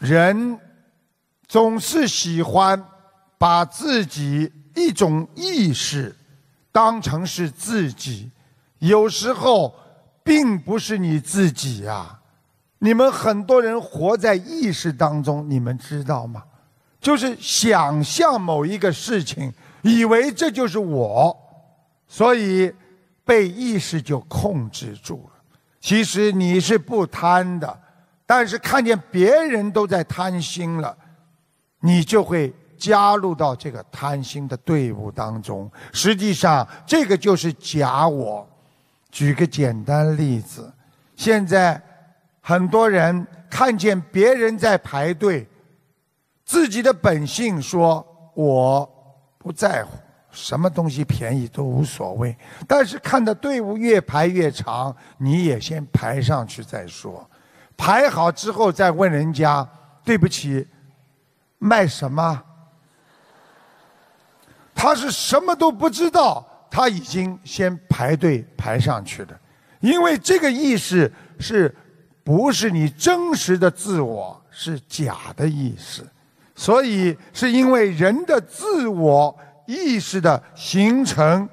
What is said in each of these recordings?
人总是喜欢把自己一种意识当成是自己，有时候并不是你自己呀。你们很多人活在意识当中，你们知道吗？就是想象某一个事情，以为这就是我，所以被意识就控制住了。其实你是不贪的。但是看见别人都在贪心了，你就会加入到这个贪心的队伍当中。实际上，这个就是假我。举个简单例子，现在很多人看见别人在排队，自己的本性说我不在乎，什么东西便宜都无所谓。但是看到队伍越排越长，你也先排上去再说。排好之后再问人家，对不起，卖什么？他是什么都不知道，他已经先排队排上去的，因为这个意识是，不是你真实的自我，是假的意识，所以是因为人的自我意识的形成，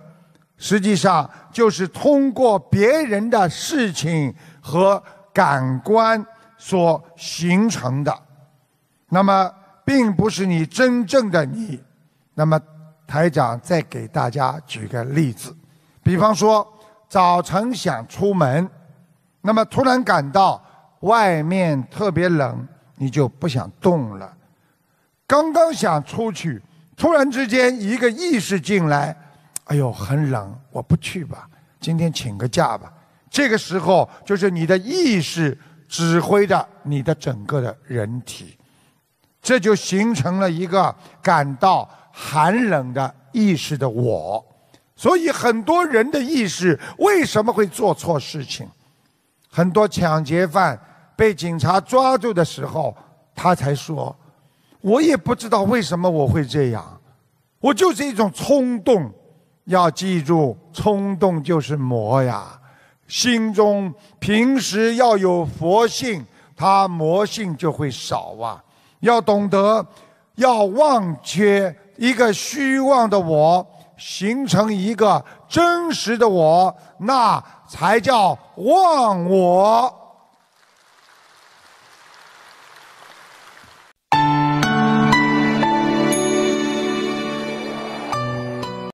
实际上就是通过别人的事情和。感官所形成的，那么并不是你真正的你。那么，台长再给大家举个例子，比方说，早晨想出门，那么突然感到外面特别冷，你就不想动了。刚刚想出去，突然之间一个意识进来，哎呦，很冷，我不去吧，今天请个假吧。这个时候，就是你的意识指挥着你的整个的人体，这就形成了一个感到寒冷的意识的我。所以，很多人的意识为什么会做错事情？很多抢劫犯被警察抓住的时候，他才说：“我也不知道为什么我会这样，我就是一种冲动。”要记住，冲动就是魔呀。心中平时要有佛性，他魔性就会少啊。要懂得，要忘却一个虚妄的我，形成一个真实的我，那才叫忘我。